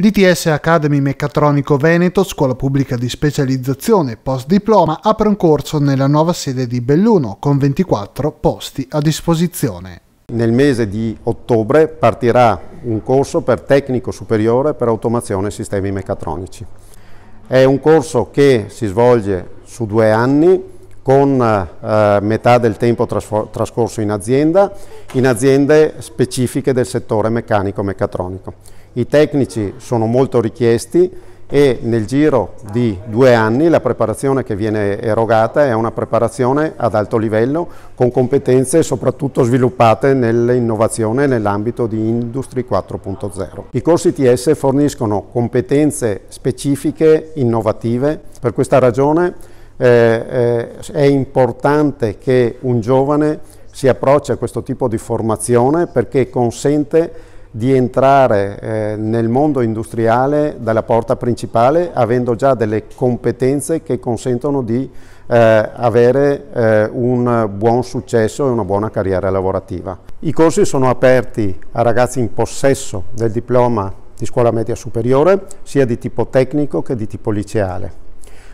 L'ITS Academy Meccatronico Veneto, scuola pubblica di specializzazione post diploma, apre un corso nella nuova sede di Belluno con 24 posti a disposizione. Nel mese di ottobre partirà un corso per tecnico superiore per automazione e sistemi meccatronici. È un corso che si svolge su due anni con eh, metà del tempo trascorso in azienda, in aziende specifiche del settore meccanico-meccatronico. I tecnici sono molto richiesti e nel giro di due anni la preparazione che viene erogata è una preparazione ad alto livello con competenze soprattutto sviluppate nell'innovazione nell'ambito di Industry 4.0. I corsi TS forniscono competenze specifiche, innovative, per questa ragione eh, eh, è importante che un giovane si approccia a questo tipo di formazione perché consente di entrare eh, nel mondo industriale dalla porta principale avendo già delle competenze che consentono di eh, avere eh, un buon successo e una buona carriera lavorativa. I corsi sono aperti a ragazzi in possesso del diploma di scuola media superiore sia di tipo tecnico che di tipo liceale.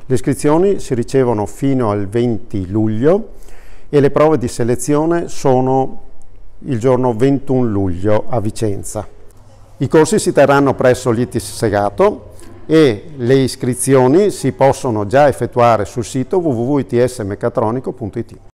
Le iscrizioni si ricevono fino al 20 luglio e le prove di selezione sono il giorno 21 luglio a Vicenza. I corsi si terranno presso l'ITIS Segato e le iscrizioni si possono già effettuare sul sito www.itsmecatronico.it.